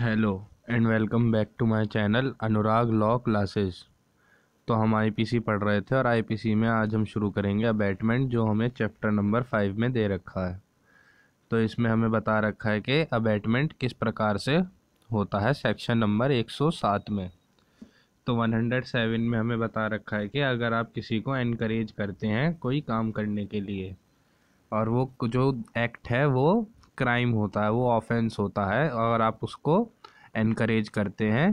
hello and welcome back to my channel Anurag law classes तो हम IPC पढ़ रहे थे और आईपीसी में आज हम शुरू करेंगे अबैटमेंट जो हमें चैप्टर नंबर फाइव में दे रखा है तो इसमें हमें बता रखा है कि अबैटमेंट किस प्रकार से होता है सेक्शन नंबर एक सौ सात में तो वन हंड्रेड सेवन में हमें बता रखा है कि अगर आप किसी को इनक्रेज करते हैं कोई काम करने के लिए और वो जो एक्ट है वो क्राइम होता है वो ऑफेंस होता है अगर आप उसको इनक्रेज करते हैं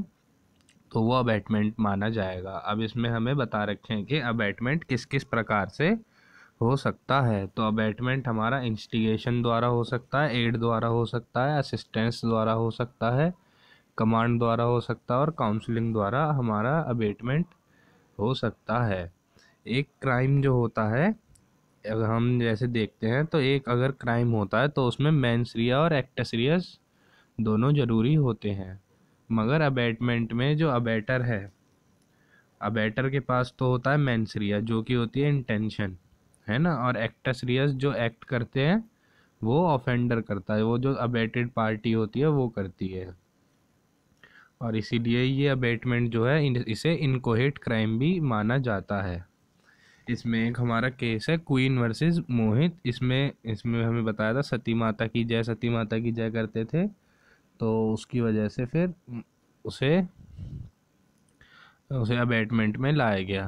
तो वो अबैटमेंट माना जाएगा अब इसमें हमें बता रखें कि अबैटमेंट किस किस प्रकार से हो सकता है तो अबैटमेंट हमारा इंस्टिगेशन द्वारा हो सकता है एड द्वारा हो सकता है असिस्टेंस द्वारा हो सकता है कमांड द्वारा हो सकता है और काउंसलिंग द्वारा हमारा अबेटमेंट हो सकता है एक क्राइम जो होता है अगर हम जैसे देखते हैं तो एक अगर क्राइम होता है तो उसमें मैंसरिया और एक्टसरियस दोनों ज़रूरी होते हैं मगर अबैटमेंट में जो अबैटर है अबैटर के पास तो होता है मैंसरिया जो कि होती है इंटेंशन है ना और एक्टसरियस जो एक्ट करते हैं वो ऑफेंडर करता है वो जो अबेटेड पार्टी होती है वो करती है और इसीलिए ये अबेटमेंट जो है इसे इनकोहेट क्राइम भी माना जाता है इसमें एक हमारा केस है क्वीन वर्सेस मोहित इसमें इसमें हमें बताया था सती माता की जय सती माता की जय करते थे तो उसकी वजह से फिर उसे उसे अबेटमेंट में लाया गया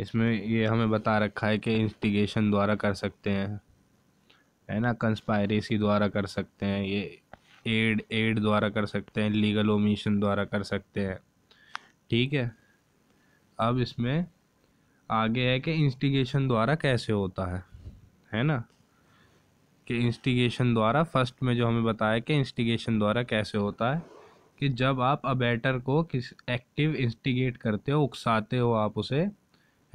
इसमें ये हमें बता रखा है कि इंस्टिगेशन द्वारा कर सकते हैं है ना कंस्पायरेसी द्वारा कर सकते हैं ये एड एड द्वारा कर सकते हैं लीगल ओमिशन द्वारा कर सकते हैं ठीक है अब इसमें आगे है कि इंस्टिगेशन द्वारा कैसे होता है है ना कि इंस्टिगेशन द्वारा फर्स्ट में जो हमें बताया कि इंस्टिगेशन द्वारा कैसे होता है कि जब आप अबेटर को किस एक्टिव इंस्टिगेट करते हो उकसाते हो आप उसे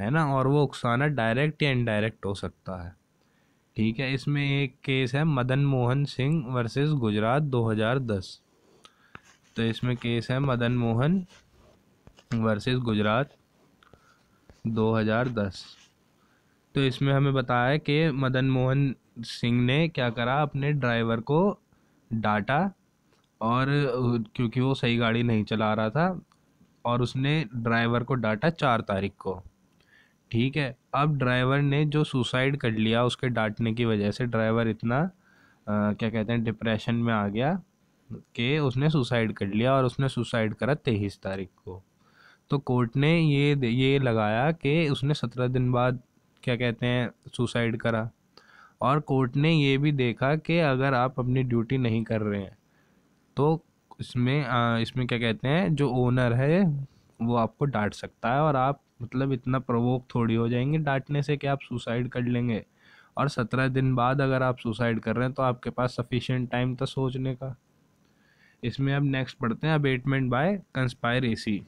है ना और वो उकसाना डायरेक्ट या इनडायरेक्ट हो सकता है ठीक है इसमें एक केस है मदन मोहन सिंह वर्सेस गुजरात 2010 तो इसमें केस है मदन मोहन वर्सेस गुजरात 2010 तो इसमें हमें बताया कि मदन मोहन सिंह ने क्या करा अपने ड्राइवर को डांटा और क्योंकि वो सही गाड़ी नहीं चला रहा था और उसने ड्राइवर को डांटा चार तारीख को ठीक है अब ड्राइवर ने जो सुसाइड कर लिया उसके डांटने की वजह से ड्राइवर इतना आ, क्या कहते हैं डिप्रेशन में आ गया कि उसने सुसाइड कर लिया और उसने सुसाइड करा तेईस तारीख को तो कोर्ट ने ये ये लगाया कि उसने सत्रह दिन बाद क्या कहते हैं सुसाइड करा और कोर्ट ने ये भी देखा कि अगर आप अपनी ड्यूटी नहीं कर रहे हैं तो इसमें आ, इसमें क्या कहते हैं जो ओनर है वो आपको डांट सकता है और आप मतलब इतना प्रवोक थोड़ी हो जाएंगे डांटने से कि आप सुसाइड कर लेंगे और सत्रह दिन बाद अगर आप सुसाइड कर रहे हैं तो आपके पास सफिशेंट टाइम था सोचने का इसमें अब नेक्स्ट पढ़ते हैं abetment by conspiracy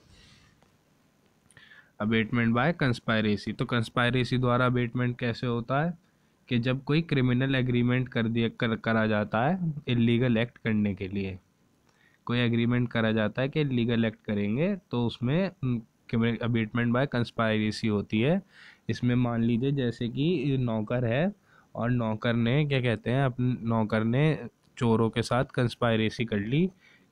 abetment by conspiracy तो कंस्पायरेसी द्वारा अबेटमेंट कैसे होता है कि जब कोई क्रिमिनल एग्रीमेंट कर दिया कर करा जाता है इलीगल एक्ट करने के लिए कोई एग्रीमेंट करा जाता है कि लीगल एक्ट करेंगे तो उसमें अबेटमेंट बाय कंस्पायरेसी होती है इसमें मान लीजिए जैसे कि नौकर है और नौकर ने क्या कहते हैं अपने नौकर ने चोरों के साथ कंस्पायरेसी कर ली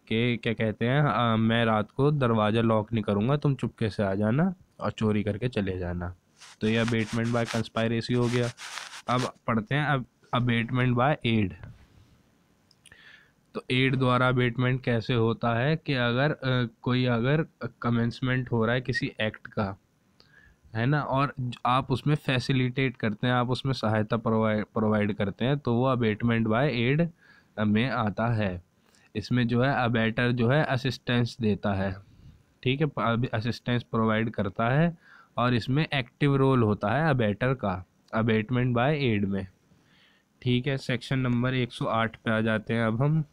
कि क्या कहते हैं आ, मैं रात को दरवाज़ा लॉक नहीं करूँगा तुम चुपके से आ जाना और चोरी करके चले जाना तो ये अबेटमेंट बाय कंस्पायरेसी हो गया अब पढ़ते हैं अब अबेटमेंट बाय एड तो एड द्वारा अबेटमेंट कैसे होता है कि अगर आ, कोई अगर कमेंसमेंट हो रहा है किसी एक्ट का है ना और आप उसमें फैसिलिटेट करते हैं आप उसमें सहायता प्रोवाइड प्रोवाइड करते हैं तो वो अबेटमेंट बाय एड में आता है इसमें जो है अबेटर जो है असिस्टेंस देता है ठीक है असिस्टेंस प्रोवाइड करता है और इसमें एक्टिव रोल होता है अबेटर का अबेटमेंट बाय एड में ठीक है सेक्शन नंबर 108 पे आ जाते हैं अब हम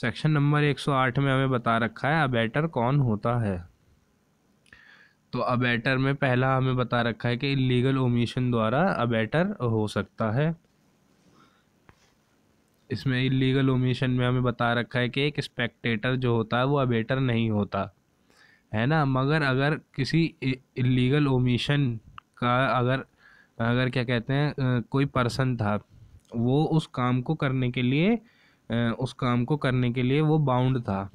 सेक्शन नंबर 108 में हमें बता रखा है अबेटर कौन होता है तो अबेटर में पहला हमें बता रखा है कि इलीगल ओमिशन द्वारा अबेटर हो सकता है इसमें इलीगल ओमिशन में हमें बता रखा है कि एक स्पेक्टेटर जो होता है वो अबेटर नहीं होता है ना मगर अगर किसी इलीगल ओमिशन का अगर अगर क्या कहते हैं कोई पर्सन था वो उस काम को करने के लिए उस काम को करने के लिए वो बाउंड था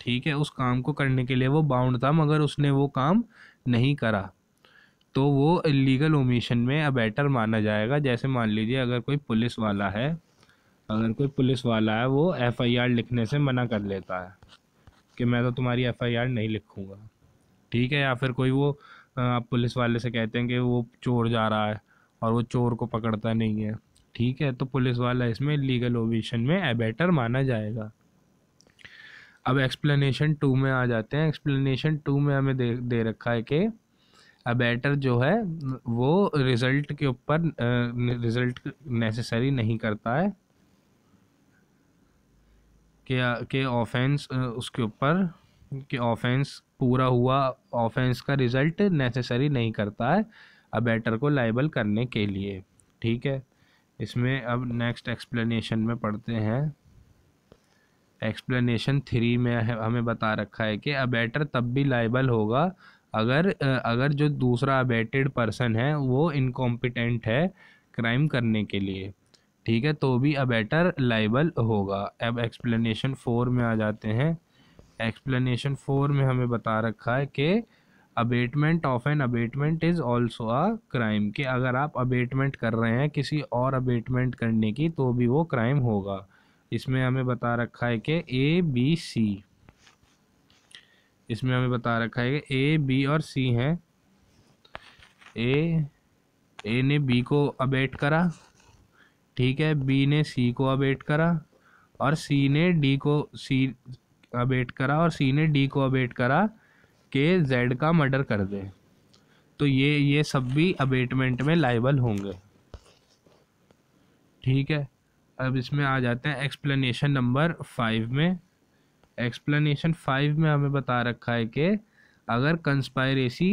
ठीक है उस काम को करने के लिए वो बाउंड था मगर उसने वो काम नहीं करा तो वो इलीगल ओमिशन में अबेटर माना जाएगा जैसे मान लीजिए अगर कोई पुलिस वाला है अगर कोई पुलिस वाला है वो एफआईआर लिखने से मना कर लेता है कि मैं तो तुम्हारी एफआईआर नहीं लिखूँगा ठीक है या फिर कोई वो आप पुलिस वाले से कहते हैं कि वो चोर जा रहा है और वो चोर को पकड़ता नहीं है ठीक है तो पुलिस वाला इसमें लीगल ओबिशन में एबेटर माना जाएगा अब एक्सप्लेनेशन टू में आ जाते हैं एक्सप्लेनेशन टू में हमें दे दे रखा है कि अबेटर जो है वो रिज़ल्ट के ऊपर रिज़ल्ट नेसेसरी नहीं करता है के के ऑफेंस उसके ऊपर कि ऑफेंस पूरा हुआ ऑफेंस का रिज़ल्ट नेसेसरी नहीं करता है अबेटर को लाइबल करने के लिए ठीक है इसमें अब नेक्स्ट एक्सप्लेनेशन में पढ़ते हैं एक्सप्लेनेशन थ्री में हमें बता रखा है कि अबेटर तब भी लाइबल होगा अगर अगर जो दूसरा अबेटेड पर्सन है वो इनकॉम्पिटेंट है क्राइम करने के लिए ठीक है तो भी अबेटर लाइबल होगा अब एक्सप्लेनेशन फोर में आ जाते हैं एक्सप्लेनेशन फोर में हमें बता रखा है कि abetment of an abetment is also a crime कि अगर आप अबेटमेंट कर रहे हैं किसी और अबेटमेंट करने की तो भी वो क्राइम होगा इसमें हमें बता रखा है कि ए बी सी इसमें हमें बता रखा है कि ए बी और सी हैं ए ए ने बी को अबेट करा ठीक है बी ने सी को अबेट करा और सी ने डी को सी अबेट करा और सी ने डी को अबेट करा के जेड का मर्डर कर दे तो ये ये सब भी अबेटमेंट में लाइबल होंगे ठीक है अब इसमें आ जाते हैं एक्सप्लेनेशन नंबर फाइव में एक्सप्लेनेशन फाइव में हमें बता रखा है कि अगर कंस्पायरेसी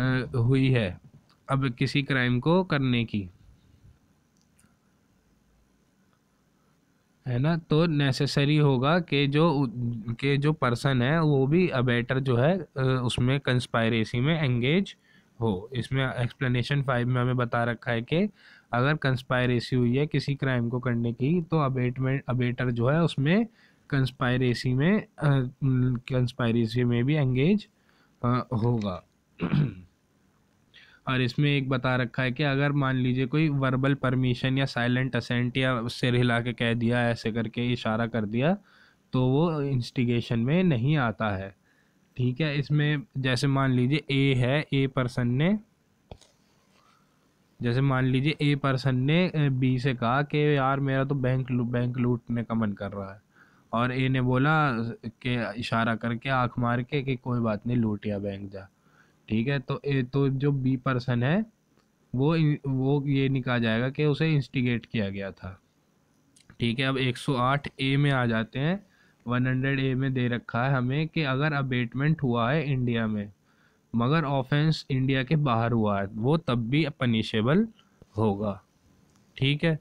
हुई है अब किसी क्राइम को करने की है ना तो नेसेसरी होगा कि जो के जो पर्सन है वो भी अबेटर जो है उसमें कंस्पायरेसी में एंगेज हो इसमें एक्सप्लेनेशन फाइव में हमें बता रखा है कि अगर कंस्पायरेसी हुई है किसी क्राइम को करने की तो अबेटमेंट अबेटर जो है उसमें कंस्पायरेसी में कंस्पायरेसी में भी एंगेज होगा और इसमें एक बता रखा है कि अगर मान लीजिए कोई वर्बल परमिशन या साइलेंट असेंट या उससे हिला के कह दिया ऐसे करके इशारा कर दिया तो वो इंस्टिगेशन में नहीं आता है ठीक है इसमें जैसे मान लीजिए ए है ए पर्सन ने जैसे मान लीजिए ए पर्सन ने बी से कहा कि यार मेरा तो बैंक बैंक लूटने का मन कर रहा है और ए ने बोला कि इशारा करके आंख मार के कि कोई बात नहीं लूट या बैंक जा ठीक है तो ए, तो जो बी पर्सन है वो वो ये निकाल जाएगा कि उसे इंस्टिगेट किया गया था ठीक है अब 108 ए में आ जाते हैं 100 ए में दे रखा है हमें कि अगर अबेटमेंट हुआ है इंडिया में मगर ऑफेंस इंडिया के बाहर हुआ है वो तब भी पनिशेबल होगा ठीक है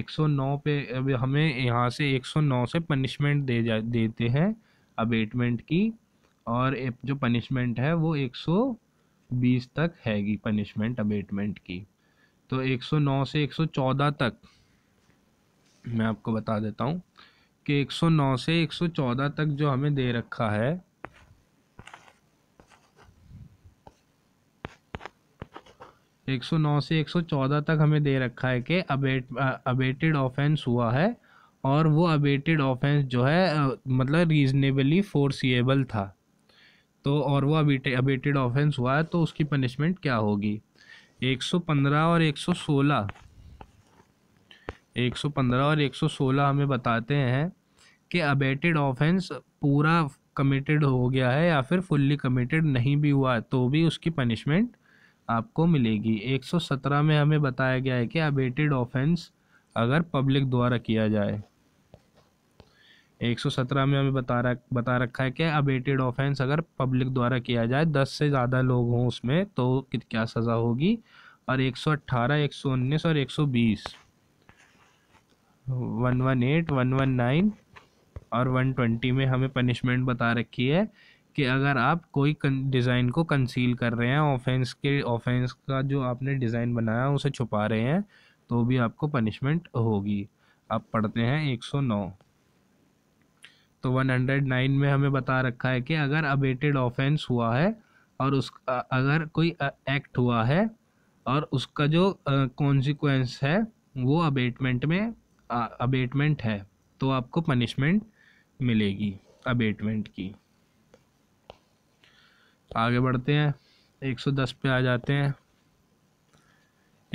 109 पे अब हमें यहाँ से 109 से पनिशमेंट दे जा देते हैं अबेटमेंट की और जो पनिशमेंट है वो 120 तक हैगी पनिशमेंट अबेटमेंट की तो 109 से 114 तक मैं आपको बता देता हूँ कि 109 से 114 तक जो हमें दे रखा है एक सौ नौ से एक सौ चौदह तक हमें दे रखा है कि अबेट अबेटेड ऑफेंस हुआ है और वो अबेटेड ऑफेंस जो है मतलब रीजनेबली फोर्सिएबल था तो और वो अबेटेड ऑफेंस हुआ है तो उसकी पनिशमेंट क्या होगी 115 और 116 115 और 116 हमें बताते हैं कि अबेटेड ऑफेंस पूरा कमिटेड हो गया है या फिर फुल्ली कमिटेड नहीं भी हुआ है तो भी उसकी पनिशमेंट आपको मिलेगी 117 में हमें बताया गया है कि अबेटेड ऑफेंस अगर पब्लिक द्वारा किया जाए 117 में हमें बता रख बता रखा है कि अबेटेड ऑफेंस अगर पब्लिक द्वारा किया जाए 10 से ज़्यादा लोग हों उसमें तो क्या सज़ा होगी और 118, 119 और 120 118, 119 और 120 में हमें पनिशमेंट बता रखी है कि अगर आप कोई डिज़ाइन को कंसील कर रहे हैं ऑफेंस के ऑफेंस का जो आपने डिज़ाइन बनाया उसे छुपा रहे हैं तो भी आपको पनिशमेंट होगी आप पढ़ते हैं 109 तो 109 में हमें बता रखा है कि अगर अबेटेड ऑफेंस हुआ है और उस अगर कोई एक्ट हुआ है और उसका जो कॉन्सिक्वेंस है वो अबेटमेंट में अबेटमेंट है तो आपको पनिशमेंट मिलेगी अबेटमेंट की आगे बढ़ते हैं 110 पे आ जाते हैं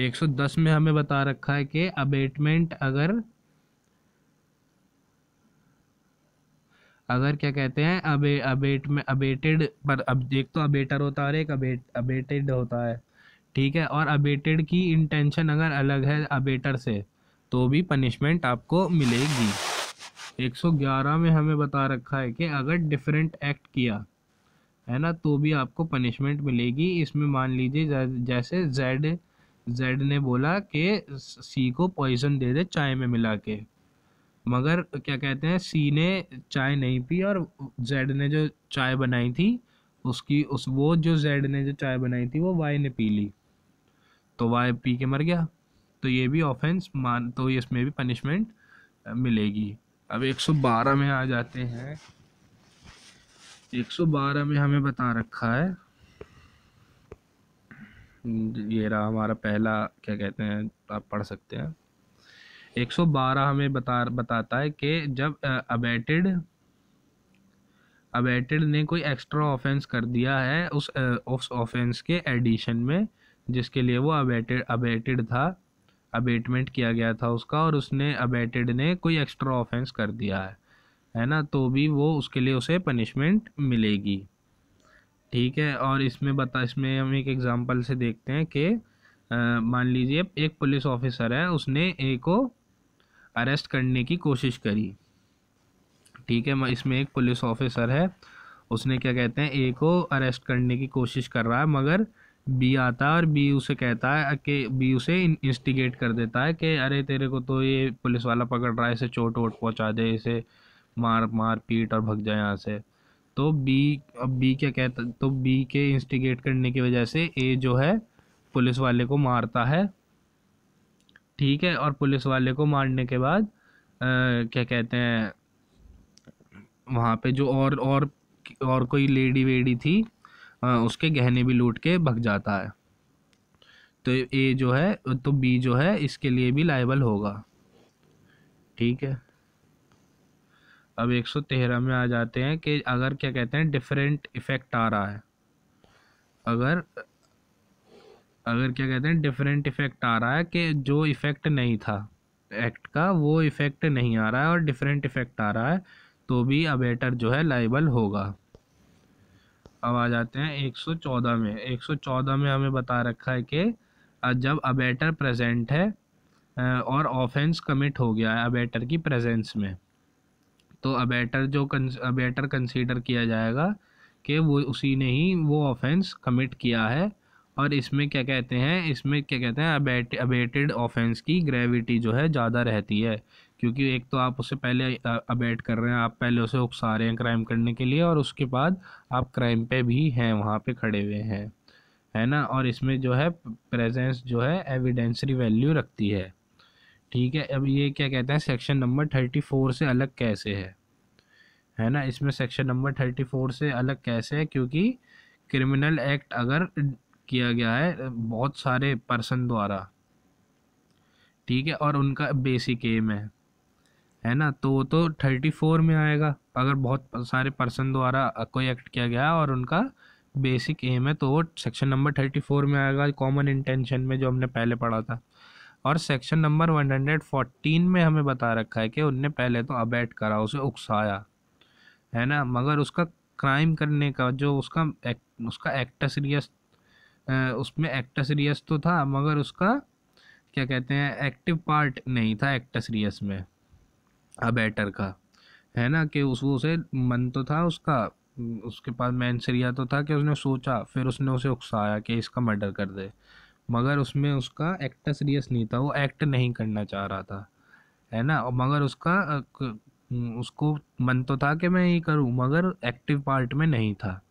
110 में हमें बता रखा है कि अबेटमेंट अगर अगर क्या कहते हैं अबे अबेट में अबेटेड पर अब एक तो अबेटर होता है और एक अबेट अबेटेड होता है ठीक है और अबेटेड की इंटेंशन अगर अलग है अबेटर से तो भी पनिशमेंट आपको मिलेगी 111 में हमें बता रखा है कि अगर डिफरेंट एक्ट किया है ना तो भी आपको पनिशमेंट मिलेगी इसमें मान लीजिए जैसे जेड जेड ने बोला कि सी को पॉइजन दे दे चाय में मिला के मगर क्या कहते हैं सी ने चाय नहीं पी और जेड ने जो चाय बनाई थी उसकी उस वो जो जेड ने जो चाय बनाई थी वो वाई ने पी ली तो वाई पी के मर गया तो ये भी ऑफेंस मान तो इसमें भी पनिशमेंट मिलेगी अब 112 में आ जाते हैं 112 में हमें बता रखा है ये रहा हमारा पहला क्या कहते हैं आप पढ़ सकते हैं 112 हमें बता बताता है कि जब अबेटेड अबेटेड ने कोई एक्स्ट्रा ऑफेंस कर दिया है उस उस ऑफेंस के एडिशन में जिसके लिए वो अबेटेड अबेटेड था अबेटमेंट किया गया था उसका और उसने अबेटेड ने कोई एक्स्ट्रा ऑफेंस कर दिया है है ना तो भी वो उसके लिए उसे पनिशमेंट मिलेगी ठीक है और इसमें बता इसमें हम एक एग्ज़ाम्पल से देखते हैं कि मान लीजिए एक पुलिस ऑफिसर है उसने ए को अरेस्ट करने की कोशिश करी ठीक है इसमें एक पुलिस ऑफिसर है उसने क्या कहते हैं ए को अरेस्ट करने की कोशिश कर रहा है मगर बी आता है और बी उसे कहता है कि बी उसे इंस्टिगेट कर देता है कि अरे तेरे को तो ये पुलिस वाला पकड़ रहा है इसे चोट वोट पहुंचा दे इसे मार मार पीट और भग जाए यहाँ से तो बी अब बी क्या कहता तो बी के इंस्टिगेट करने की वजह से ए जो है पुलिस वाले को मारता है ठीक है और पुलिस वाले को मारने के बाद आ, क्या कहते हैं वहाँ पे जो और और और कोई लेडी वेडी थी आ, उसके गहने भी लूट के भग जाता है तो ए जो है तो बी जो है इसके लिए भी लाइबल होगा ठीक है अब एक सौ तेरह में आ जाते हैं कि अगर क्या कहते हैं डिफरेंट इफ़ेक्ट आ रहा है अगर अगर क्या कहते हैं डिफरेंट इफेक्ट आ रहा है कि जो इफेक्ट नहीं था एक्ट का वो इफेक्ट नहीं आ रहा है और डिफरेंट इफेक्ट आ रहा है तो भी अबेटर जो है लाइबल होगा अब आ जाते हैं 114 में 114 में हमें बता रखा है कि जब अबेटर प्रेजेंट है और ऑफेंस कमिट हो गया है अबेटर की प्रेजेंस में तो अबेटर जो अबेटर कंसीडर किया जाएगा कि वो उसी ने ही वो ऑफेंस कमिट किया है और इसमें क्या कहते हैं इसमें क्या कहते हैं अबेट अबेटेड ऑफेंस की ग्रेविटी जो है ज़्यादा रहती है क्योंकि एक तो आप उसे पहले अबेट कर रहे हैं आप पहले उसे उकसा रहे हैं क्राइम करने के लिए और उसके बाद आप क्राइम पे भी हैं वहाँ पे खड़े हुए हैं है ना और इसमें जो है प्रेजेंस जो है एविडेंसरी वैल्यू रखती है ठीक है अब ये क्या कहते हैं सेक्शन नंबर थर्टी फोर से अलग कैसे है है ना इसमें सेक्शन नंबर थर्टी फोर से अलग कैसे है क्योंकि क्रिमिनल एक्ट अगर किया गया है बहुत सारे पर्सन द्वारा ठीक है और उनका बेसिक एम है है ना तो वो तो थर्टी फोर में आएगा अगर बहुत सारे पर्सन द्वारा कोई एक्ट किया गया और उनका बेसिक एम है तो वो सेक्शन नंबर थर्टी फोर में आएगा कॉमन इंटेंशन में जो हमने पहले पढ़ा था और section number one hundred fourteen में हमें बता रखा है कि उनने पहले तो अबैट करा उसे उकसाया है ना मगर उसका क्राइम करने का जो उसका एक, उसका एक्टर सीरियस उसमें एक्टस रियस तो था मगर उसका क्या कहते हैं एक्टिव पार्ट नहीं था एक्टस रियस में अबेटर का है ना कि उस वो उसे मन तो था उसका उसके पास मैं सरिया तो था कि उसने सोचा फिर उसने उसे उकसाया कि इसका मर्डर कर दे मगर उसमें उसका एक्टस सीरियस नहीं था वो एक्ट नहीं करना चाह रहा था है ना और मगर उसका उसको मन तो था कि मैं ये करूँ मगर एक्टिव पार्ट में नहीं था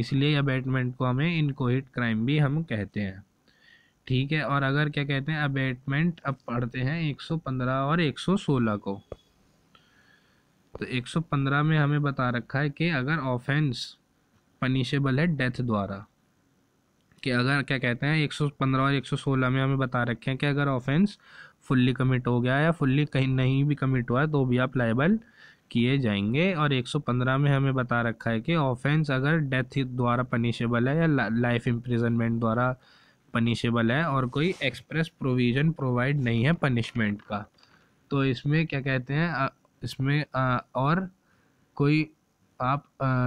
इसलिए अबेटमेंट को हमें इनकोहिट क्राइम भी हम कहते हैं ठीक है और अगर क्या कहते हैं अबेटमेंट अब पढ़ते हैं 115 और 116 को तो 115 में हमें बता रखा है कि अगर ऑफेंस पनिशेबल है डेथ द्वारा कि अगर क्या कहते हैं 115 और 116 में हमें बता रखे हैं कि अगर ऑफेंस फुल्ली कमिट हो गया या फुल्ली कहीं नहीं भी कमिट हुआ है तो भी आप लाइबल किए जाएंगे और 115 में हमें बता रखा है कि ऑफेंस अगर डेथ द्वारा पनिशेबल है या लाइफ इम्प्रिजनमेंट द्वारा पनिशेबल है और कोई एक्सप्रेस प्रोविज़न प्रोवाइड नहीं है पनिशमेंट का तो इसमें क्या कहते हैं इसमें और कोई आप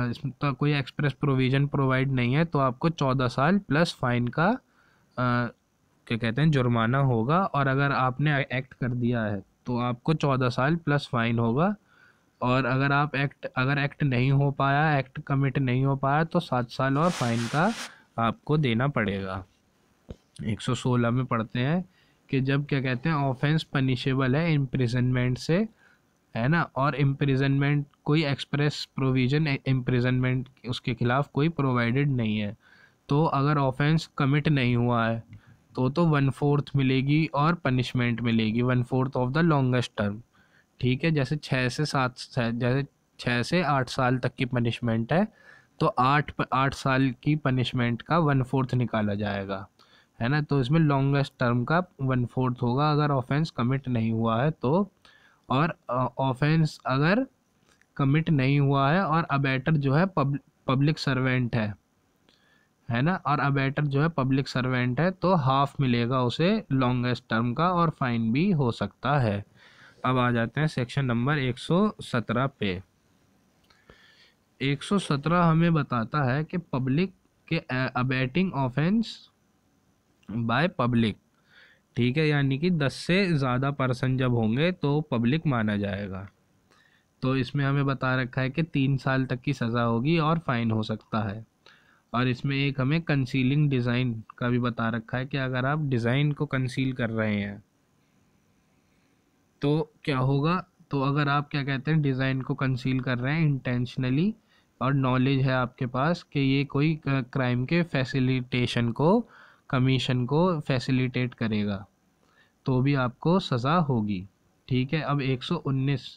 इसमें तो कोई एक्सप्रेस प्रोविज़न प्रोवाइड नहीं है तो आपको चौदह साल प्लस फाइन का क्या कहते हैं जुर्माना होगा और अगर आपने एक्ट कर दिया है तो आपको चौदह साल प्लस फाइन होगा और अगर आप एक्ट अगर एक्ट नहीं हो पाया एक्ट कमिट नहीं हो पाया तो सात साल और फाइन का आपको देना पड़ेगा 116 में पढ़ते हैं कि जब क्या कहते हैं ऑफेंस पनिशेबल है इम्प्रिजनमेंट से है ना और इम्प्रिजनमेंट कोई एक्सप्रेस प्रोविज़न इम्प्रिजनमेंट उसके खिलाफ कोई प्रोवाइडेड नहीं है तो अगर ऑफेंस कमिट नहीं हुआ है तो तो वन फोर्थ मिलेगी और पनिशमेंट मिलेगी one fourth of the longest term ठीक है जैसे छः से सात जैसे छः से आठ साल तक की पनिशमेंट है तो आठ आठ साल की पनिशमेंट का वन फोर्थ निकाला जाएगा है ना तो इसमें लॉन्गेस्ट टर्म का वन फोर्थ होगा अगर ऑफेंस कमिट नहीं हुआ है तो और ऑफेंस अगर कमिट नहीं हुआ है और अबेटर जो है पब पब्लिक सर्वेंट है है ना और अबेटर जो है पब्लिक सर्वेंट है तो हाफ मिलेगा उसे लॉन्गेस्ट टर्म का और फाइन भी हो सकता है अब आ जाते हैं सेक्शन नंबर 117 पे 117 हमें बताता है कि पब्लिक के अबेटिंग ऑफेंस बाय पब्लिक ठीक है यानी कि 10 से ज़्यादा पर्सन जब होंगे तो पब्लिक माना जाएगा तो इसमें हमें बता रखा है कि तीन साल तक की सज़ा होगी और फ़ाइन हो सकता है और इसमें एक हमें कंसीलिंग डिज़ाइन का भी बता रखा है कि अगर आप डिज़ाइन को कंसील कर रहे हैं तो क्या होगा तो अगर आप क्या कहते हैं डिज़ाइन को कंसील कर रहे हैं इंटेंशनली और नॉलेज है आपके पास कि ये कोई क्राइम के फैसिलिटेशन को कमीशन को फैसिलिटेट करेगा तो भी आपको सज़ा होगी ठीक है अब 119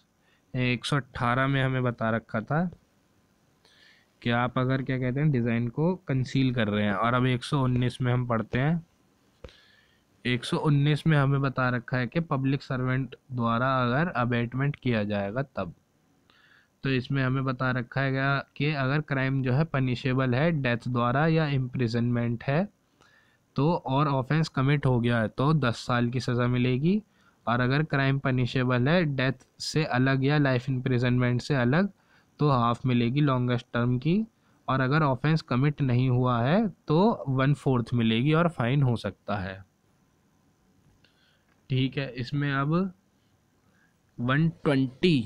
118 में हमें बता रखा था कि आप अगर क्या कहते हैं डिज़ाइन को कंसील कर रहे हैं और अब 119 में हम पढ़ते हैं 119 में हमें बता रखा है कि पब्लिक सर्वेंट द्वारा अगर अबेटमेंट किया जाएगा तब तो इसमें हमें बता रखा है गया कि अगर क्राइम जो है पनिशेबल है डेथ द्वारा या इम्प्रिजनमेंट है तो और ऑफेंस कमिट हो गया है तो दस साल की सज़ा मिलेगी और अगर क्राइम पनिशेबल है डेथ से अलग या लाइफ इम्प्रिजनमेंट से अलग तो हाफ़ मिलेगी लॉन्गेस्ट टर्म की और अगर ऑफेंस कमिट नहीं हुआ है तो वन फोर्थ मिलेगी और फ़ाइन हो सकता है ठीक है इसमें अब वन ट्वेंटी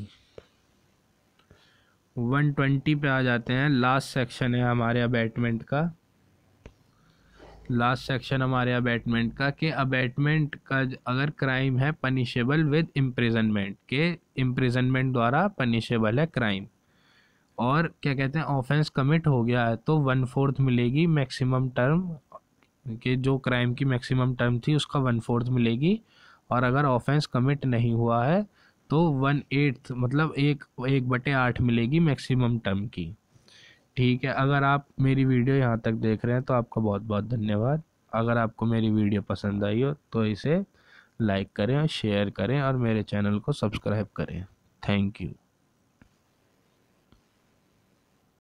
वन ट्वेंटी पे आ जाते हैं लास्ट सेक्शन है हमारे अबैटमेंट का लास्ट सेक्शन हमारे अबैटमेंट का कि अबैटमेंट का अगर क्राइम है पनिशेबल विद इम्प्रिजनमेंट के इम्प्रिजनमेंट द्वारा पनिशेबल है क्राइम और क्या कहते हैं ऑफेंस कमिट हो गया है तो वन फोर्थ मिलेगी मैक्सिमम टर्म के जो क्राइम की मैक्सिमम टर्म थी उसका वन फोर्थ मिलेगी और अगर ऑफेंस कमिट नहीं हुआ है तो वन एट्थ मतलब एक एक बटे आठ मिलेगी मैक्सिमम टर्म की ठीक है अगर आप मेरी वीडियो यहाँ तक देख रहे हैं तो आपका बहुत बहुत धन्यवाद अगर आपको मेरी वीडियो पसंद आई हो तो इसे लाइक करें शेयर करें और मेरे चैनल को सब्सक्राइब करें थैंक यू